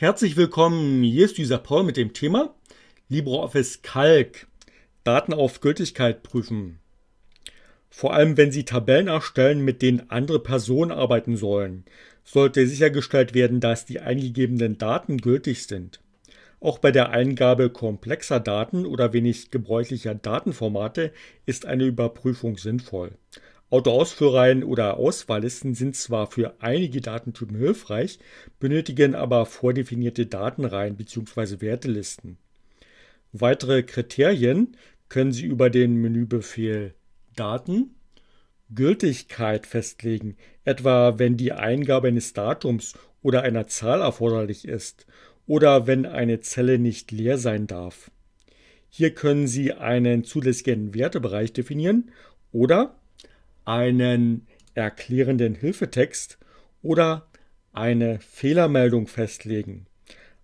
Herzlich willkommen, hier ist dieser Paul mit dem Thema LibreOffice Calc, Daten auf Gültigkeit prüfen. Vor allem, wenn Sie Tabellen erstellen, mit denen andere Personen arbeiten sollen, sollte sichergestellt werden, dass die eingegebenen Daten gültig sind. Auch bei der Eingabe komplexer Daten oder wenig gebräuchlicher Datenformate ist eine Überprüfung sinnvoll. Autoausführreihen oder Auswahllisten sind zwar für einige Datentypen hilfreich, benötigen aber vordefinierte Datenreihen bzw. Wertelisten. Weitere Kriterien können Sie über den Menübefehl Daten Gültigkeit festlegen, etwa wenn die Eingabe eines Datums oder einer Zahl erforderlich ist oder wenn eine Zelle nicht leer sein darf. Hier können Sie einen zulässigen Wertebereich definieren oder einen erklärenden Hilfetext oder eine Fehlermeldung festlegen.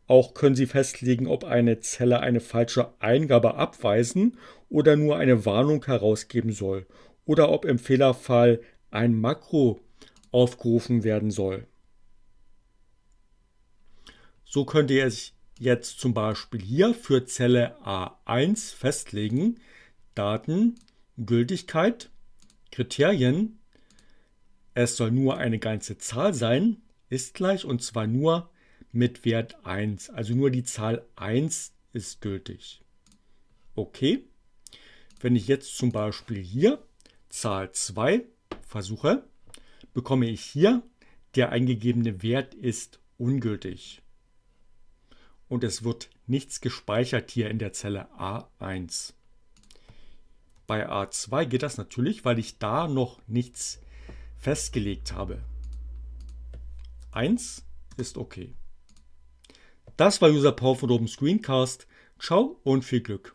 Auch können Sie festlegen, ob eine Zelle eine falsche Eingabe abweisen oder nur eine Warnung herausgeben soll oder ob im Fehlerfall ein Makro aufgerufen werden soll. So könnte es jetzt zum Beispiel hier für Zelle A1 festlegen Daten Gültigkeit Kriterien, es soll nur eine ganze Zahl sein, ist gleich und zwar nur mit Wert 1. Also nur die Zahl 1 ist gültig. Okay. Wenn ich jetzt zum Beispiel hier Zahl 2 versuche, bekomme ich hier, der eingegebene Wert ist ungültig. Und es wird nichts gespeichert hier in der Zelle A1. Bei A2 geht das natürlich, weil ich da noch nichts festgelegt habe. 1 ist okay. Das war User Power von Open Screencast. Ciao und viel Glück.